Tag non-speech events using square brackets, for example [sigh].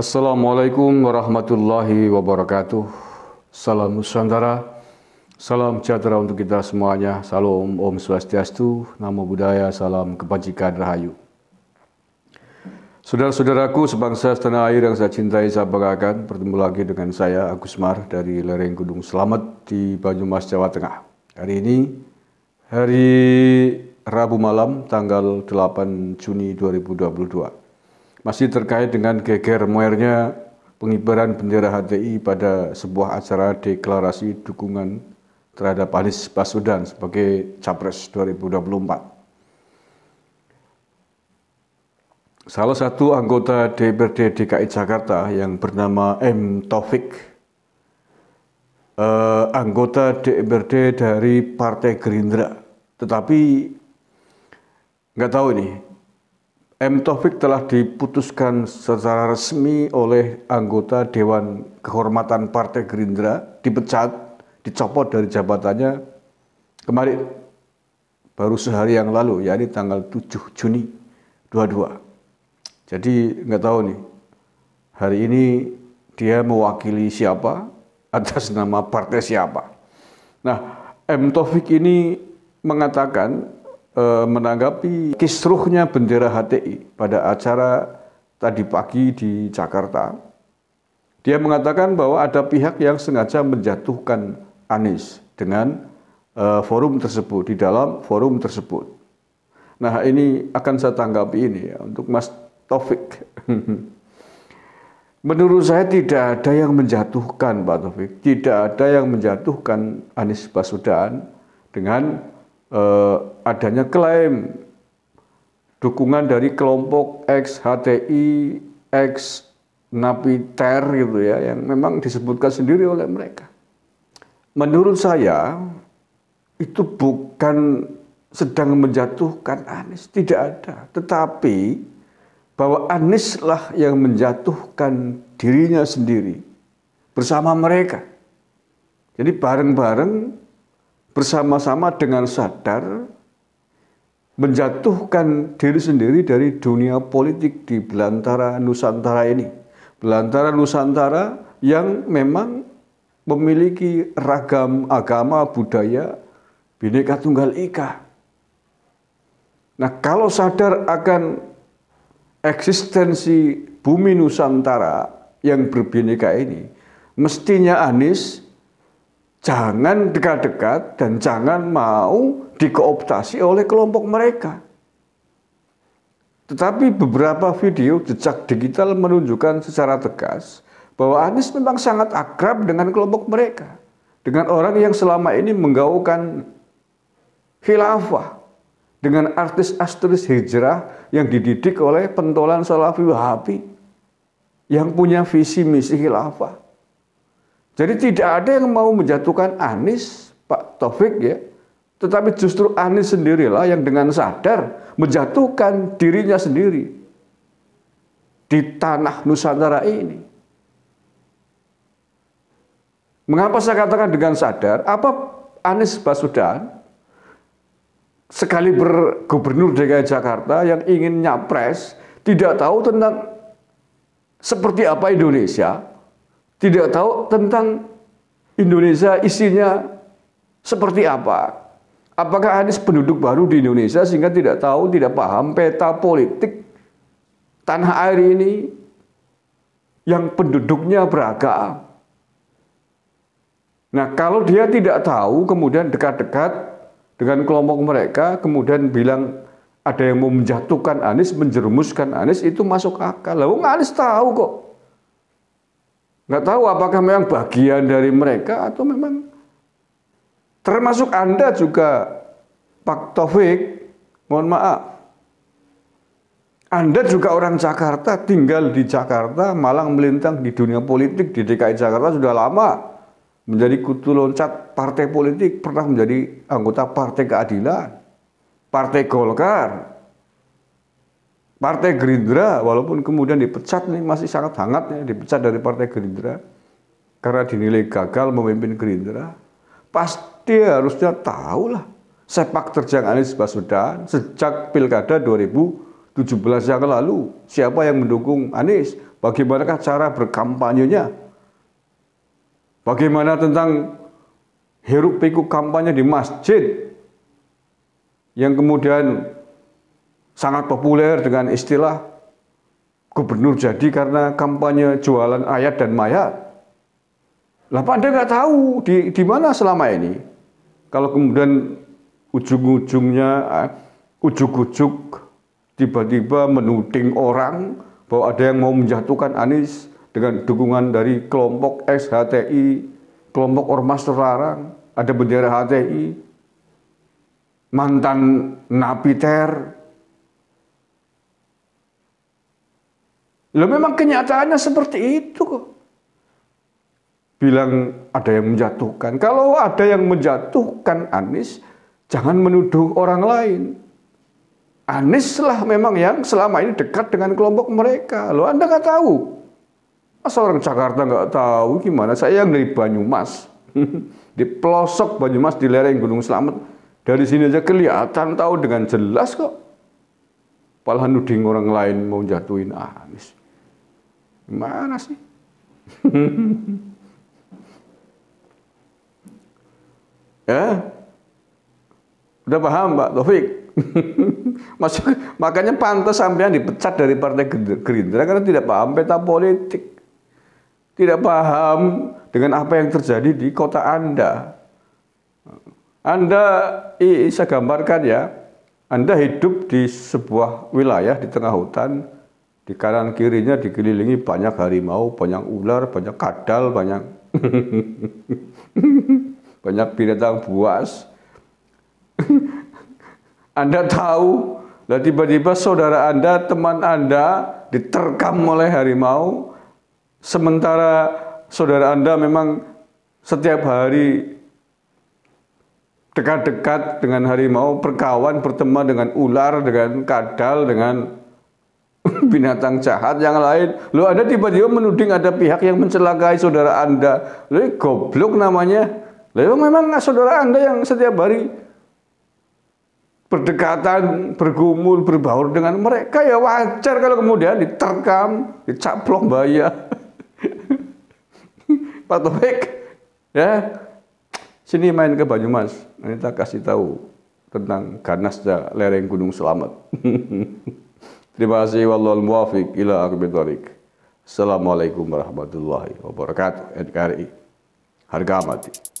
Assalamualaikum warahmatullahi wabarakatuh. Salam Nusantara. Salam sejahtera untuk kita semuanya. Salam Om Swastiastu, Namo Buddhaya, salam kebajikan rahayu. Saudara-saudaraku sebangsa setanah air yang saya cintai, saya banggakan, bertemu lagi dengan saya Agus Mar dari lereng Gunung Selamat di Banyumas, Jawa Tengah. Hari ini hari Rabu malam tanggal 8 Juni 2022. Masih terkait dengan geger muernya pengibaran bendera HTI pada sebuah acara deklarasi dukungan terhadap Anies Baswedan sebagai Capres 2024. Salah satu anggota DPRD DKI Jakarta yang bernama M. Taufik, eh, anggota DPRD dari Partai Gerindra, tetapi nggak tahu nih M. Taufik telah diputuskan secara resmi oleh anggota Dewan Kehormatan Partai Gerindra, dipecat, dicopot dari jabatannya kemarin, baru sehari yang lalu, yakni tanggal 7 Juni 22. Jadi nggak tahu nih, hari ini dia mewakili siapa, atas nama partai siapa. Nah, M. Taufik ini mengatakan Eh, menanggapi kisruhnya bendera HTI pada acara tadi pagi di Jakarta. Dia mengatakan bahwa ada pihak yang sengaja menjatuhkan Anies dengan uh, forum tersebut di dalam forum tersebut. Nah, ini akan saya tanggapi ini ya untuk Mas Taufik. [laughs] Menurut saya tidak ada yang menjatuhkan Pak Taufik, tidak ada yang menjatuhkan Anies Baswedan dengan eh, adanya klaim dukungan dari kelompok X HTI, X napiter gitu ya, yang memang disebutkan sendiri oleh mereka. Menurut saya itu bukan sedang menjatuhkan Anies, tidak ada. Tetapi bahwa Anies lah yang menjatuhkan dirinya sendiri bersama mereka. Jadi bareng-bareng bersama-sama dengan sadar menjatuhkan diri sendiri dari dunia politik di belantara Nusantara ini. Belantara Nusantara yang memang memiliki ragam agama, budaya, bineka tunggal ika. Nah, kalau sadar akan eksistensi bumi Nusantara yang berbineka ini, mestinya Anies jangan dekat-dekat dan jangan mau dikooptasi oleh kelompok mereka. Tetapi beberapa video jejak digital menunjukkan secara tegas bahwa Anies memang sangat akrab dengan kelompok mereka. Dengan orang yang selama ini menggaukan khilafah. Dengan artis-artis hijrah yang dididik oleh pentolan salafi wahabi. Yang punya visi misi khilafah. Jadi tidak ada yang mau menjatuhkan Anies, Pak Taufik ya. Tetapi justru Anies sendirilah yang dengan sadar menjatuhkan dirinya sendiri di tanah Nusantara ini. Mengapa saya katakan dengan sadar? Apa Anies Baswedan sekali bergubernur DKI Jakarta yang ingin nyapres tidak tahu tentang seperti apa Indonesia, tidak tahu tentang Indonesia isinya seperti apa. Apakah Anies penduduk baru di Indonesia sehingga tidak tahu, tidak paham peta politik tanah air ini yang penduduknya beragam. Nah, kalau dia tidak tahu kemudian dekat-dekat dengan kelompok mereka kemudian bilang ada yang mau menjatuhkan Anies, menjerumuskan Anies itu masuk akal. Lalu Anies tahu kok Nggak tahu apakah memang bagian dari mereka atau memang termasuk Anda juga Pak Taufik, mohon maaf. Anda juga orang Jakarta, tinggal di Jakarta, malang melintang di dunia politik di DKI Jakarta sudah lama. Menjadi kutu loncat partai politik, pernah menjadi anggota Partai Keadilan, Partai Golkar, Partai Gerindra walaupun kemudian dipecat nih masih sangat hangat ya dipecat dari Partai Gerindra karena dinilai gagal memimpin Gerindra pasti harusnya tahu lah sepak terjang Anies Baswedan sejak pilkada 2017 yang lalu siapa yang mendukung Anies bagaimanakah cara berkampanyenya bagaimana tentang hiruk pikuk kampanye di masjid yang kemudian sangat populer dengan istilah gubernur jadi karena kampanye jualan ayat dan mayat. Lah Pak Anda nggak tahu di, di mana selama ini. Kalau kemudian ujung-ujungnya, eh, ujuk-ujuk tiba-tiba menuding orang bahwa ada yang mau menjatuhkan Anies dengan dukungan dari kelompok SHTI, kelompok Ormas Terlarang, ada bendera HTI, mantan napiter, Lo memang kenyataannya seperti itu kok. Bilang ada yang menjatuhkan. Kalau ada yang menjatuhkan Anies, jangan menuduh orang lain. Anies lah memang yang selama ini dekat dengan kelompok mereka. Lo Anda nggak tahu. Masa orang Jakarta nggak tahu gimana? Saya yang dari Banyumas. [laughs] di pelosok Banyumas di lereng Gunung Slamet. Dari sini aja kelihatan tahu dengan jelas kok. Palahan nuding orang lain mau jatuhin Anies. Gimana sih? [laughs] ya. Udah paham Pak Taufik? [laughs] Masuk makanya pantas sampean dipecat dari Partai Gerindra karena tidak paham peta politik. Tidak paham dengan apa yang terjadi di kota Anda. Anda saya gambarkan ya, Anda hidup di sebuah wilayah di tengah hutan di kanan kirinya dikelilingi banyak harimau, banyak ular, banyak kadal, banyak [laughs] banyak binatang buas. [laughs] anda tahu, lah tiba-tiba saudara Anda, teman Anda diterkam oleh harimau, sementara saudara Anda memang setiap hari dekat-dekat dengan harimau, berkawan, berteman dengan ular, dengan kadal, dengan [laughs] binatang jahat yang lain. Lo ada tiba-tiba menuding ada pihak yang mencelakai saudara Anda. Lo goblok namanya. Lo memang saudara Anda yang setiap hari berdekatan, bergumul, berbaur dengan mereka ya wajar kalau kemudian diterkam, dicaplok bahaya. [laughs] Pak Taufik, ya sini main ke Banyumas, nanti kita kasih tahu tentang ganasnya lereng Gunung Selamat. [laughs] Terima kasih wallahul muwafiq ila aqwamit thoriq. Assalamualaikum warahmatullahi wabarakatuh. NKRI. Harga mati.